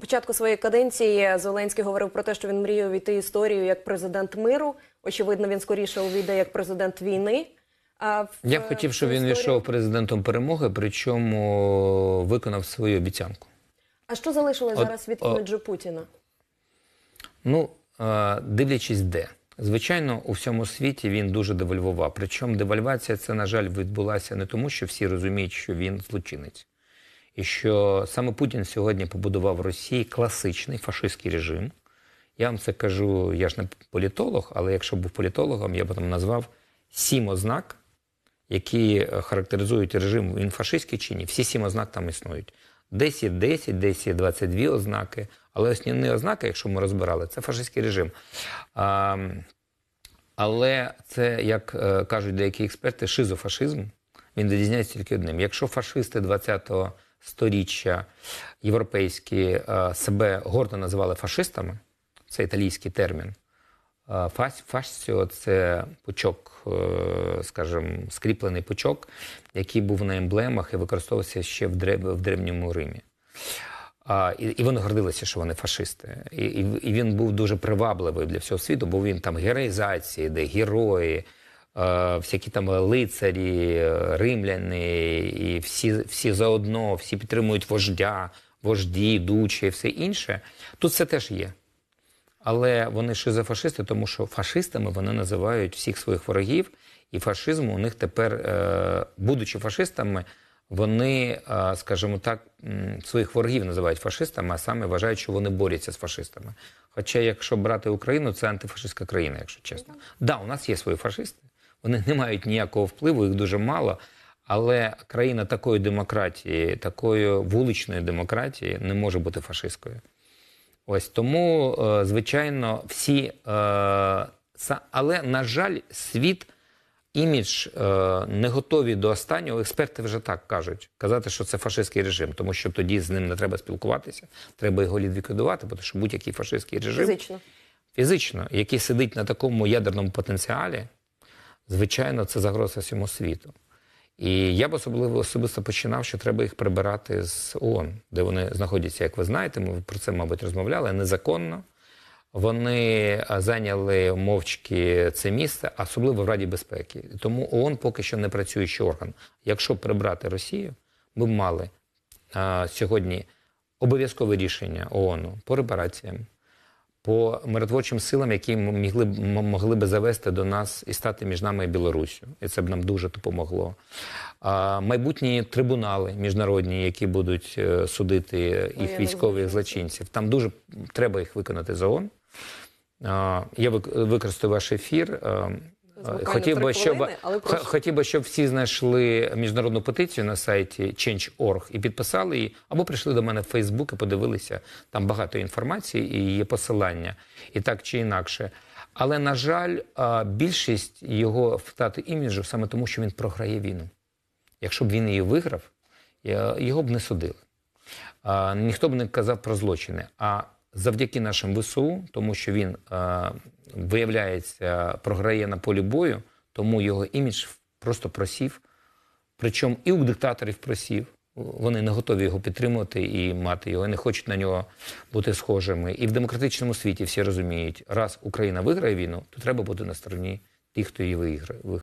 Початку своєї каденції Зеленський говорив про те, що він мріє увійти історію як президент миру. Очевидно, він скоріше увійде як президент війни. А в я б хотів, щоб він війшов президентом перемоги, причому е, виконав свою обіцянку. А що залишилось зараз від іміджу Путіна? Ну е, дивлячись, де звичайно у всьому світі він дуже девальвував. Причому девальвація це, на жаль, відбулася не тому, що всі розуміють, що він злочинець що саме Путін сьогодні побудував в Росії класичний фашистський режим. Я вам це кажу, я ж не політолог, але якщо був політологом, я б там назвав сім ознак, які е, характеризують режим він фашистський чи ні. Всі сім ознак там існують. Десь є 10, десь є 22 ознаки, але основні ознаки, якщо ми розбирали, це фашистський режим. А, Але це, як е, кажуть деякі експерти, шизофашизм. Він дізнається тільки одним. Якщо фашисти 20-го сторіччя європейські е, себе гордо називали фашистами. Це італійський термін. Е, Фасціо це пучок, е, скажімо, скріплений пучок, який був на емблемах і використовувався ще в Древньому Римі. А, І і вони гордилися, що вони фашисти. І, і, і він був дуже привабливий для всього світу, бо він там героїзації, де герої. Е, всякі там лицарі, римляни, і всі всі заодно, всі підтримують вождя, вожді, дучі і все інше. Тут це теж є. Але вони шизофашисти, тому що фашистами вони називають всіх своїх ворогів, і фашизм у них тепер, е, будучи фашистами, вони, е, скажімо так, своїх ворогів називають фашистами, а саме вважають, що вони борються з фашистами. Хоча, якщо брати Україну, це антифашистська країна, якщо чесно. Ну, так, да, у нас є свої фашисти. Вони не мають ніякого впливу, їх дуже мало. Але країна такої демократії, такої вуличної демократії не може бути фашистською. Ось тому, е, звичайно, всі. Е, але, на жаль, світ імідж е, не готові до останнього. Експерти вже так кажуть, казати, що це фашистський режим, тому що тоді з ним не треба спілкуватися, треба його ліквідувати, тому що будь-який фашистський режим фізично, фізично, який сидить на такому ядерному потенціалі звичайно, це загроза всьому світу. І я б особливо особисто починав, що треба їх прибирати з ООН, де вони знаходяться, як ви знаєте, ми про це, мабуть, розмовляли незаконно. Вони зайняли мовчки це місце, особливо в Раді безпеки. Тому ООН поки що не працюючий орган. Якщо прибрати Росію, ми б мали а, сьогодні обов'язкове рішення ООН по репараціям по миротворчим силам, які могли б могли би завести до нас і стати між нами і Білорусю. І це б нам дуже допомогло. А, Майбутні трибунали міжнародні, які будуть е, судити ну, їх військових злочинців. Там дуже треба їх виконати за ООН. Я використаю ваш ефір. Ем, Е, хотів би, щоб хотів би, щоб всі знайшли міжнародну петицію на сайті Change.org і підписали її, або прийшли до мене в Фейсбук і подивилися там багато інформації і є посилання, і так чи інакше. Але на жаль, більшість його втрати іміджу саме тому, що він програє війну. Якщо б він її виграв, його б не судили. Ніхто б не казав про злочини. А завдяки нашим ВСУ, тому що він е, виявляється, програє на полі бою, тому його імідж просто просів. Причому і у диктаторів просів. Вони не готові його підтримувати і мати його, не хочуть на нього бути схожими. І в демократичному світі всі розуміють, раз Україна виграє війну, то треба бути на стороні тих, хто її виграє.